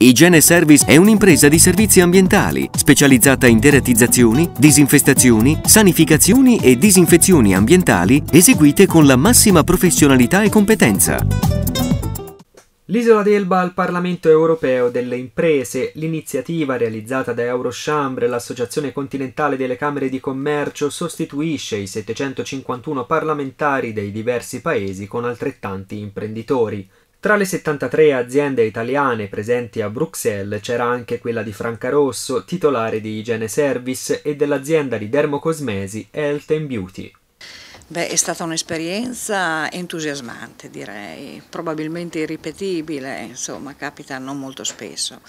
Igiene Service è un'impresa di servizi ambientali specializzata in deratizzazioni, disinfestazioni, sanificazioni e disinfezioni ambientali eseguite con la massima professionalità e competenza. L'isola d'Elba al Parlamento europeo delle imprese, l'iniziativa realizzata da Eurochambre, l'associazione continentale delle camere di commercio, sostituisce i 751 parlamentari dei diversi paesi con altrettanti imprenditori. Tra le 73 aziende italiane presenti a Bruxelles c'era anche quella di Franca Rosso, titolare di Igiene Service e dell'azienda di dermocosmesi Health and Beauty. Beh, è stata un'esperienza entusiasmante, direi, probabilmente irripetibile, insomma, capita non molto spesso.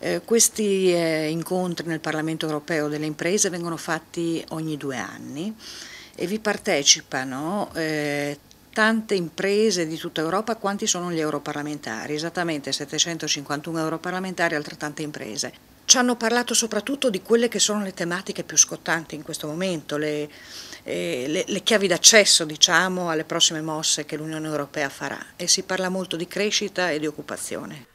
Eh, questi eh, incontri nel Parlamento europeo delle imprese vengono fatti ogni due anni e vi partecipano eh, tante imprese di tutta Europa quanti sono gli europarlamentari, esattamente 751 europarlamentari, altrettante imprese. Ci hanno parlato soprattutto di quelle che sono le tematiche più scottanti in questo momento, le, eh, le, le chiavi d'accesso diciamo, alle prossime mosse che l'Unione Europea farà e si parla molto di crescita e di occupazione.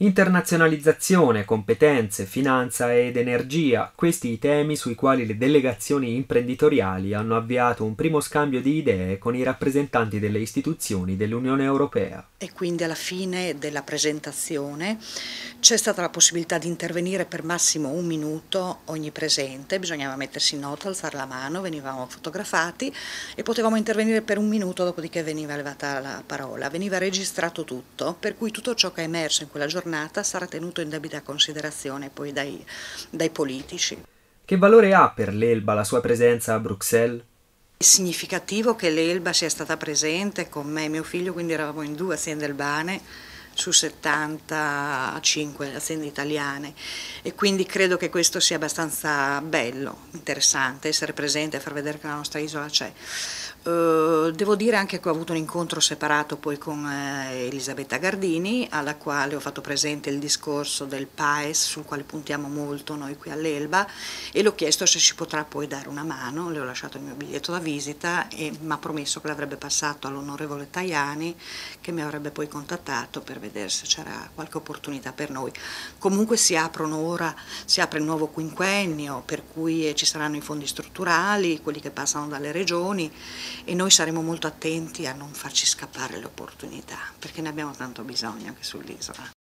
Internazionalizzazione, competenze, finanza ed energia, questi i temi sui quali le delegazioni imprenditoriali hanno avviato un primo scambio di idee con i rappresentanti delle istituzioni dell'Unione Europea. E quindi alla fine della presentazione c'è stata la possibilità di intervenire per massimo un minuto ogni presente, bisognava mettersi in nota, alzare la mano, venivamo fotografati e potevamo intervenire per un minuto, dopodiché veniva levata la parola, veniva registrato tutto, per cui tutto ciò che è emerso in quella giornata giornata sarà tenuto in debita considerazione poi dai, dai politici. Che valore ha per l'Elba la sua presenza a Bruxelles? È significativo che l'Elba sia stata presente con me e mio figlio, quindi eravamo in due aziende elbane su 75 aziende italiane e quindi credo che questo sia abbastanza bello, interessante, essere presente e far vedere che la nostra isola c'è. Eh, devo dire anche che ho avuto un incontro separato poi con eh, Elisabetta Gardini, alla quale ho fatto presente il discorso del PAES, sul quale puntiamo molto noi qui all'Elba, e l'ho chiesto se ci potrà poi dare una mano, le ho lasciato il mio biglietto da visita e mi ha promesso che l'avrebbe passato all'onorevole Tajani, che mi avrebbe poi contattato per vedere vedere se c'era qualche opportunità per noi. Comunque si, aprono ora, si apre il nuovo quinquennio per cui eh, ci saranno i fondi strutturali, quelli che passano dalle regioni e noi saremo molto attenti a non farci scappare le opportunità perché ne abbiamo tanto bisogno anche sull'isola.